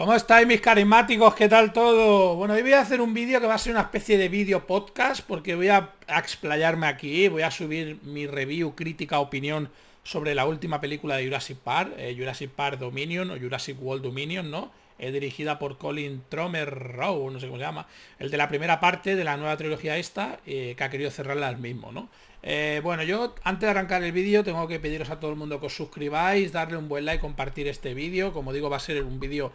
¿Cómo estáis mis carismáticos? ¿Qué tal todo? Bueno, hoy voy a hacer un vídeo que va a ser una especie de vídeo podcast porque voy a explayarme aquí, voy a subir mi review, crítica, opinión sobre la última película de Jurassic Park, eh, Jurassic Park Dominion o Jurassic World Dominion, ¿no? Es eh, dirigida por Colin Row, no sé cómo se llama, el de la primera parte de la nueva trilogía esta, eh, que ha querido cerrarla al mismo, ¿no? bueno, yo antes de arrancar el vídeo tengo que pediros a todo el mundo que os suscribáis, darle un buen like, compartir este vídeo, como digo va a ser un vídeo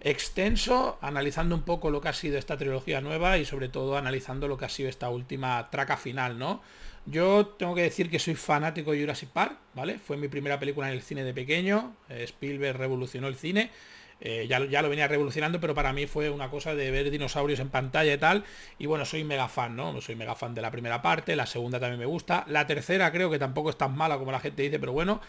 extenso, analizando un poco lo que ha sido esta trilogía nueva y sobre todo analizando lo que ha sido esta última traca final, ¿no? Yo tengo que decir que soy fanático de Jurassic Park, ¿vale? Fue mi primera película en el cine de pequeño, eh, Spielberg revolucionó el cine, eh, ya, ya, lo venía revolucionando, pero para mí fue una cosa de ver dinosaurios en pantalla y tal, y bueno, soy mega fan, ¿no? Soy mega fan de la primera parte, la segunda también me gusta, la tercera creo que tampoco es tan mala como la gente dice, pero bueno,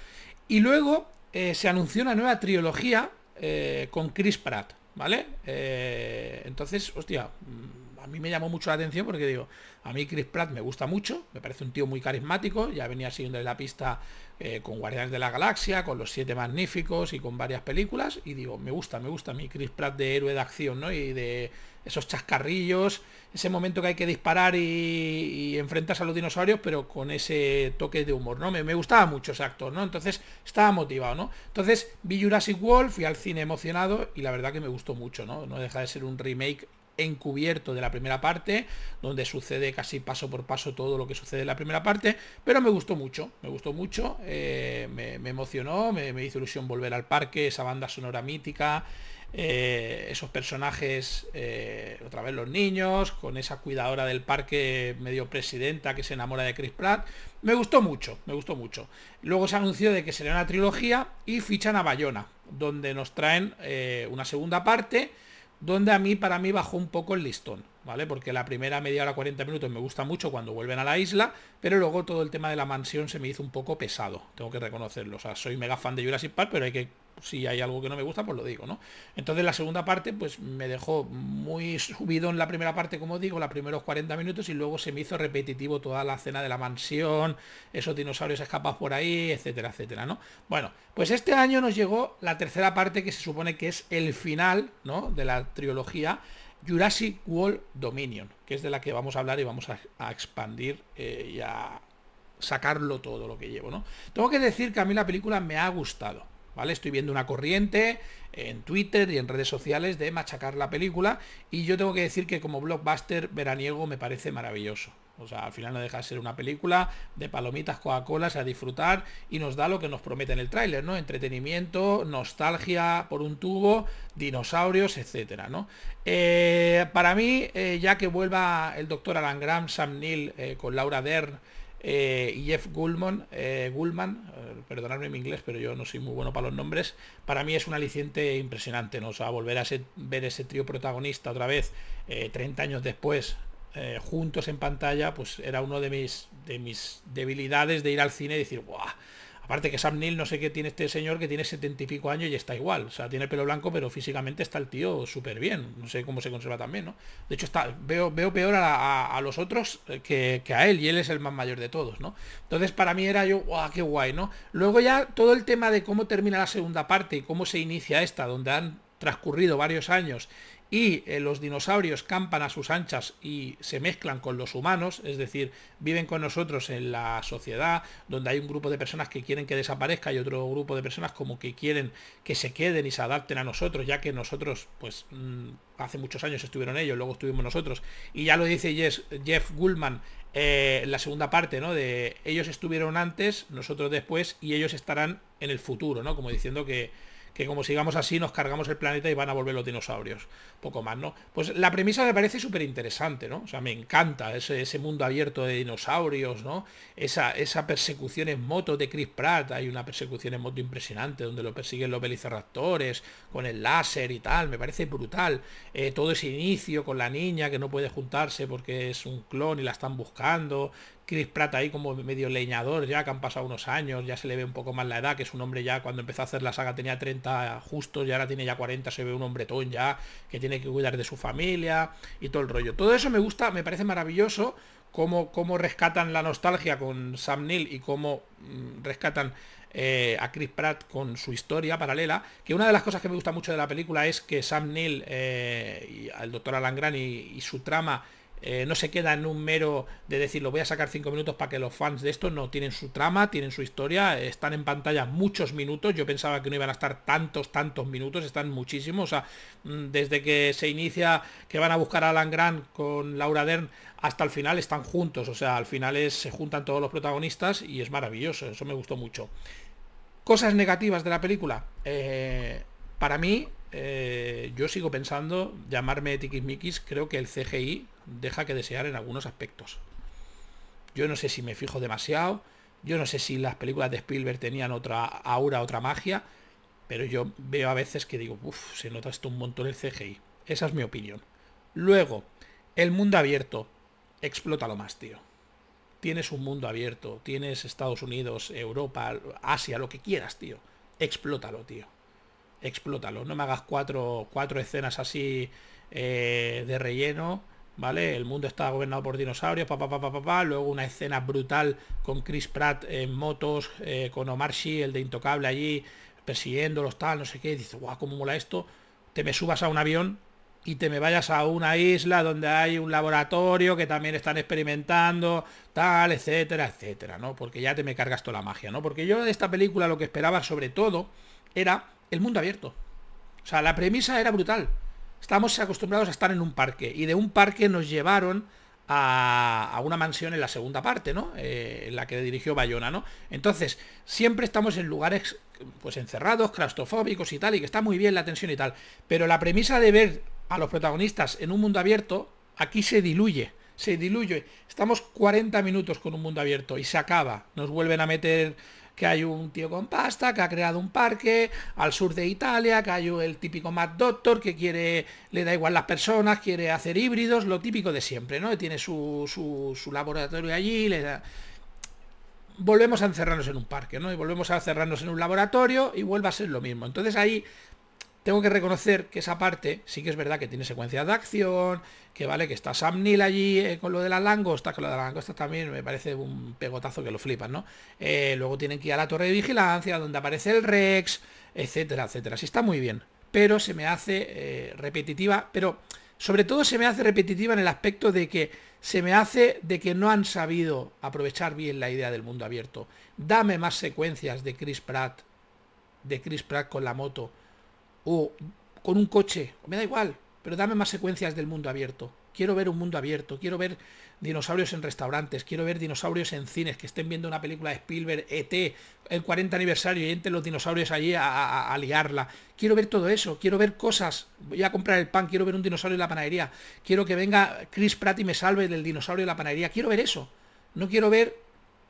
y luego eh, se anunció una nueva trilogía, eh, con Chris Pratt, ¿vale? Eh, entonces, hostia, mm, a mí me llamó mucho la atención porque digo, a mí Chris Pratt me gusta mucho, me parece un tío muy carismático, ya venía de la pista eh, con Guardianes de la Galaxia, con Los Siete Magníficos y con varias películas, y digo, me gusta, me gusta a mí Chris Pratt de héroe de acción, ¿no? Y de esos chascarrillos, ese momento que hay que disparar y, enfrentarse a los dinosaurios, pero con ese toque de humor, ¿no? Me, me gustaba mucho ese actor, ¿no? Entonces estaba motivado, ¿no? Entonces vi Jurassic World, fui al cine emocionado y la verdad que me gustó mucho, ¿no? No deja de ser un remake encubierto de la primera parte, donde sucede casi paso por paso todo lo que sucede en la primera parte, pero me gustó mucho, me gustó mucho, eh, me, emocionó, me, hizo ilusión volver al parque, esa banda sonora mítica, eh, esos personajes, eh, otra vez los niños, con esa cuidadora del parque medio presidenta que se enamora de Chris Pratt, me gustó mucho, me gustó mucho. Luego se anunció de que sería una trilogía y fichan a Bayona, donde nos traen una segunda parte, donde a mí, para mí, bajó un poco el listón, ¿vale? Porque la primera media hora, 40 minutos me gusta mucho cuando vuelven a la isla, pero luego todo el tema de la mansión se me hizo un poco pesado, tengo que reconocerlo. O sea, soy mega fan de Jurassic Park, pero hay que si hay algo que no me gusta, pues lo digo, ¿no? Entonces la segunda parte, pues me dejó muy subido en la primera parte, como digo, los primeros 40 minutos y luego se me hizo repetitivo toda la escena de la mansión, esos dinosaurios escapados por ahí, etcétera, etcétera, ¿no? Bueno, pues este año nos llegó la tercera parte que se supone que es el final, ¿no? De la trilogía. Jurassic World Dominion, que es de la que vamos a hablar y vamos a, expandir eh, y a sacarlo todo lo que llevo, ¿no? Tengo que decir que a mí la película me ha gustado. Estoy viendo una corriente en Twitter y en redes sociales de machacar la película y yo tengo que decir que como blockbuster veraniego me parece maravilloso. O sea, al final no deja de ser una película de palomitas Coca-Colas a disfrutar y nos da lo que nos promete en el tráiler, ¿no? Entretenimiento, nostalgia por un tubo, dinosaurios, etcétera, ¿no? Eh, para mí, eh, ya que vuelva el doctor Alan Graham, Sam Neill eh, con Laura Dern, eh, Jeff Gullman, eh, eh, perdonadme mi inglés, pero yo no soy muy bueno para los nombres, para mí es un aliciente impresionante, O sea, volver a ver ese trío protagonista otra vez, 30 eh, años después, juntos en pantalla, pues era uno de mis, de mis debilidades de ir al cine y decir, wow, Aparte que Sam Neill, no sé qué tiene este señor que tiene setenta y pico años y está igual. O sea, tiene pelo blanco, pero físicamente está el tío súper bien. No sé cómo se conserva también, ¿no? De hecho, está, veo, veo peor a, los otros eh, que, a él, y él es el más mayor de todos, ¿no? Entonces, para mí era yo, guau, qué guay, ¿no? Luego ya todo el tema de cómo termina la segunda parte y cómo se inicia esta, donde han transcurrido varios años y eh, los dinosaurios campan a sus anchas y se mezclan con los humanos, es decir, viven con nosotros en la sociedad, donde hay un grupo de personas que quieren que desaparezca y otro grupo de personas como que quieren que se queden y se adapten a nosotros, ya que nosotros, pues mm, hace muchos años estuvieron ellos, luego estuvimos nosotros, y ya lo dice Jeff, Jeff Gullman eh, en la segunda parte, ¿no? De ellos estuvieron antes, nosotros después, y ellos estarán en el futuro, ¿no? Como diciendo que que como sigamos así nos cargamos el planeta y van a volver los dinosaurios. Poco más, ¿no? Pues la premisa me parece súper interesante, ¿no? O sea, me encanta ese, ese mundo abierto de dinosaurios, ¿no? Esa, esa persecución en moto de Chris Pratt, hay una persecución en moto impresionante donde lo persiguen los velociraptores con el láser y tal, me parece brutal. Eh, todo ese inicio con la niña que no puede juntarse porque es un clon y la están buscando, Chris Pratt ahí como medio leñador ya, que han pasado unos años, ya se le ve un poco más la edad, que es un hombre ya, cuando empezó a hacer la saga tenía 30 justo... y ahora tiene ya 40, se ve un hombre hombretón ya, que tiene que cuidar de su familia y todo el rollo. Todo eso me gusta, me parece maravilloso, cómo, cómo rescatan la nostalgia con Sam Neill y cómo mm, rescatan eh, a Chris Pratt con su historia paralela, que una de las cosas que me gusta mucho de la película es que Sam Neill, eh, y el doctor Alan Grant y su trama, eh, no se queda en un mero de decir, lo voy a sacar cinco minutos para que los fans de esto no tienen su trama, tienen su historia, están en pantalla muchos minutos, yo pensaba que no iban a estar tantos, tantos minutos, están muchísimos, o sea, mm, desde que se inicia que van a buscar a Alan Grant con Laura Dern hasta el final están juntos, o sea, al final se juntan todos los protagonistas y es maravilloso, eso me gustó mucho. Cosas negativas de la película. Eh, para mí, eh, yo sigo pensando, llamarme tiquismiquis, creo que el CGI deja que desear en algunos aspectos. Yo no sé si me fijo demasiado, yo no sé si las películas de Spielberg tenían otra aura, otra magia, pero yo veo a veces que digo, uff, se nota esto un montón el CGI. Esa es mi opinión. Luego, el mundo abierto, explótalo más, tío. Tienes un mundo abierto, tienes Estados Unidos, Europa, Asia, lo que quieras, tío. Explótalo, tío explótalo. No me hagas cuatro, cuatro escenas así eh, de relleno. ¿Vale? El mundo está gobernado por dinosaurios, papá, papá, papá, luego una escena brutal con Chris Pratt en motos, eh, con Omar si el de Intocable allí, persiguiéndolos, tal, no sé qué, dice guau, cómo mola esto, te me subas a un avión y te me vayas a una isla donde hay un laboratorio que también están experimentando, tal, etcétera, etcétera, ¿no? Porque ya te me cargas toda la magia, ¿no? Porque yo de esta película lo que esperaba sobre todo era el mundo abierto. O sea, la premisa era brutal. Estamos acostumbrados a estar en un parque y de un parque nos llevaron a, una mansión en la segunda parte, ¿no? Eh, en la que dirigió Bayona, ¿no? Entonces, siempre estamos en lugares pues encerrados, claustrofóbicos y tal, y que está muy bien la tensión y tal. Pero la premisa de ver a los protagonistas en un mundo abierto, aquí se diluye se diluye. Estamos 40 minutos con un mundo abierto y se acaba. Nos vuelven a meter que hay un tío con pasta que ha creado un parque al sur de Italia, que hay el típico Mad Doctor que quiere, le da igual las personas, quiere hacer híbridos, lo típico de siempre, ¿no? Tiene su, laboratorio allí, le da... Volvemos a encerrarnos en un parque, ¿no? Y volvemos a encerrarnos en un laboratorio y vuelve a ser lo mismo. Entonces ahí tengo que reconocer que esa parte sí que es verdad que tiene secuencias de acción, que vale, que está Sam Neill allí eh, con lo de la langosta que lo de las langostas también me parece un pegotazo que lo flipan, ¿no? Eh, luego tienen que ir a la torre de vigilancia, donde aparece el Rex, etcétera, etcétera. Sí está muy bien, pero se me hace eh, repetitiva, pero sobre todo se me hace repetitiva en el aspecto de que se me hace de que no han sabido aprovechar bien la idea del mundo abierto. Dame más secuencias de Chris Pratt, de Chris Pratt con la moto o con un coche, me da igual, pero dame más secuencias del mundo abierto. Quiero ver un mundo abierto, quiero ver dinosaurios en restaurantes, quiero ver dinosaurios en cines, que estén viendo una película de Spielberg, ET, el 40 aniversario y entren los dinosaurios allí a, liarla. Quiero ver todo eso, quiero ver cosas. Voy a comprar el pan, quiero ver un dinosaurio en la panadería, quiero que venga Chris Pratt y me salve del dinosaurio en la panadería, quiero ver eso. No quiero ver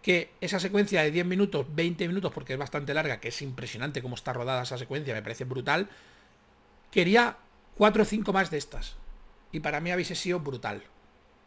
que esa secuencia de 10 minutos, 20 minutos, porque es bastante larga, que es impresionante cómo está rodada esa secuencia, me parece brutal, quería 4 o 5 más de estas. Y para mí habéis sido brutal.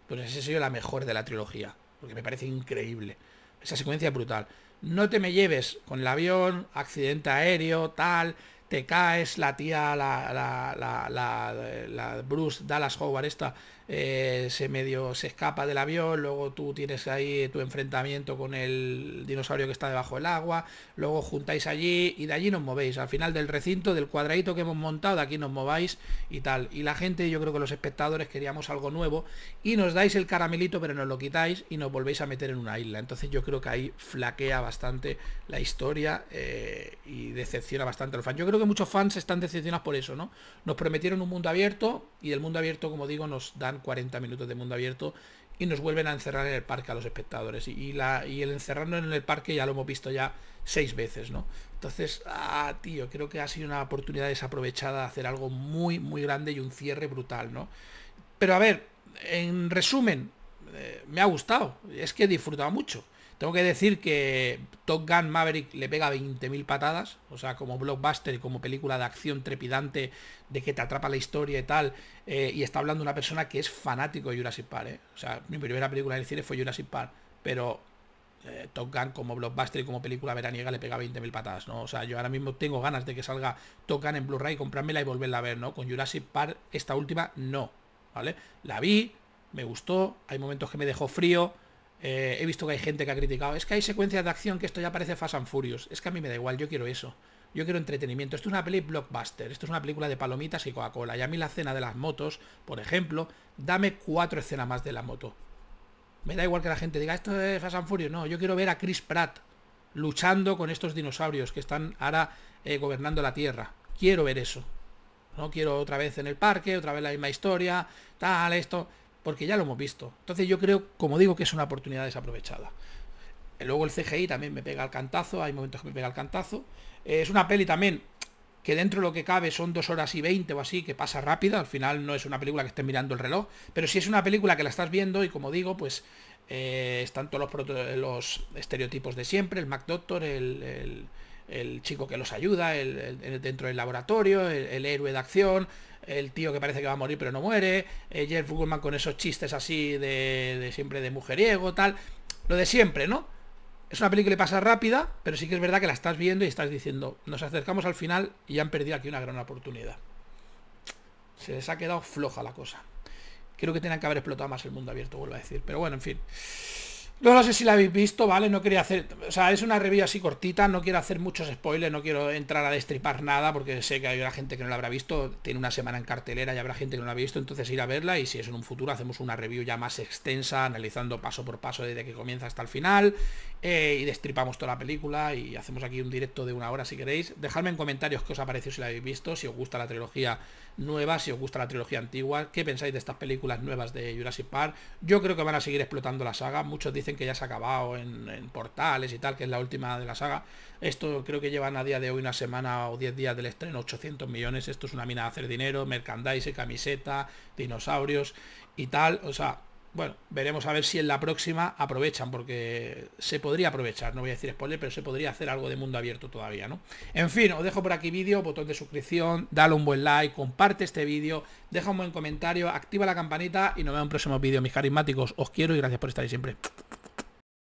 Pues ese sido la mejor de la trilogía, porque me parece increíble. Esa secuencia es brutal. No te me lleves con el avión, accidente aéreo, tal, te caes, la tía, la, la, la, la Bruce Dallas Howard esta, eh, se medio se escapa del avión, luego tú tienes ahí tu enfrentamiento con el dinosaurio que está debajo del agua, luego juntáis allí y de allí nos movéis, al final del recinto, del cuadradito que hemos montado, de aquí nos mováis y tal. Y la gente, yo creo que los espectadores queríamos algo nuevo y nos dais el caramelito pero nos lo quitáis y nos volvéis a meter en una isla. Entonces yo creo que ahí flaquea bastante la historia eh, y decepciona bastante al fan. Yo creo que muchos fans están decepcionados por eso, ¿no? Nos prometieron un mundo abierto y el mundo abierto, como digo, nos dan 40 minutos de mundo abierto y nos vuelven a encerrar en el parque a los espectadores. Y, la, el encerrarnos en el parque ya lo hemos visto ya seis veces, ¿no? Entonces, ah, tío, creo que ha sido una oportunidad desaprovechada de hacer algo muy, muy grande y un cierre brutal, ¿no? Pero a ver, en resumen, eh, me ha gustado, es que he disfrutado mucho. Tengo que decir que Top Gun Maverick le pega 20.000 patadas, o sea, como blockbuster, Y como película de acción trepidante, de que te atrapa la historia y tal, eh, y está hablando una persona que es fanático de Jurassic Park, ¿eh? O sea, mi primera película de cine fue Jurassic Park, pero eh, Top Gun como blockbuster y como película veraniega le pega 20.000 patadas, ¿no? O sea, yo ahora mismo tengo ganas de que salga Top Gun en Blu-ray, comprármela y volverla a ver, ¿no? Con Jurassic Park, esta última, no, ¿vale? La vi, me gustó, hay momentos que me dejó frío, eh, he visto que hay gente que ha criticado. Es que hay secuencias de acción que esto ya parece Fast and Furious. Es que a mí me da igual, yo quiero eso. Yo quiero entretenimiento. Esto es una peli blockbuster. Esto es una película de palomitas y Coca-Cola. Y a mí la escena de las motos, por ejemplo, dame cuatro escenas más de la moto. Me da igual que la gente diga, esto es Fast and Furious. No, yo quiero ver a Chris Pratt luchando con estos dinosaurios que están ahora eh, gobernando la Tierra. Quiero ver eso. No quiero otra vez en el parque, otra vez la misma historia, tal, esto porque ya lo hemos visto. Entonces yo creo, como digo, que es una oportunidad desaprovechada. Eh, luego el CGI también me pega al cantazo, hay momentos que me pega al cantazo. Eh, es una peli también que dentro de lo que cabe son dos horas y veinte o así, que pasa rápida, al final no es una película que esté mirando el reloj, pero si es una película que la estás viendo y como digo, pues eh, están todos los, estereotipos de siempre, el Mac Doctor, el el chico que los ayuda, dentro del laboratorio, el, héroe de acción, el tío que parece que va a morir pero no muere, eh, Jeff Goodman con esos chistes así de, de, siempre de mujeriego, tal, lo de siempre, ¿no? Es una película que pasa rápida, pero sí que es verdad que la estás viendo y estás diciendo, nos acercamos al final y han perdido aquí una gran oportunidad. Se les ha quedado floja la cosa. Creo que tenían que haber explotado más el mundo abierto, vuelvo a decir. Pero bueno, en fin. No, sé si la habéis visto, ¿vale? No quería hacer... O sea, es una review así cortita, no quiero hacer muchos spoilers, no quiero entrar a destripar nada, porque sé que hay una gente que no la habrá visto, tiene una semana en cartelera y habrá gente que no la ha visto, entonces ir a verla y si es en un futuro hacemos una review ya más extensa, analizando paso por paso desde que comienza hasta el final, eh, y destripamos toda la película y hacemos aquí un directo de una hora si queréis. Dejadme en comentarios qué os ha parecido si la habéis visto, si os gusta la trilogía nueva, si os gusta la trilogía antigua, qué pensáis de estas películas nuevas de Jurassic Park. Yo creo que van a seguir explotando la saga, muchos que ya se ha acabado en, portales y tal, que es la última de la saga. Esto creo que llevan a día de hoy una semana o 10 días del estreno, 800 millones. Esto es una mina de hacer dinero, merchandise, camiseta, dinosaurios y tal. O sea, bueno, veremos a ver si en la próxima aprovechan, porque se podría aprovechar, no voy a decir spoiler, pero se podría hacer algo de mundo abierto todavía, ¿no? En fin, os dejo por aquí vídeo, botón de suscripción, dale un buen like, comparte este vídeo, deja un buen comentario, activa la campanita y nos vemos en próximo vídeo. mis carismáticos. Os quiero y gracias por estar ahí siempre.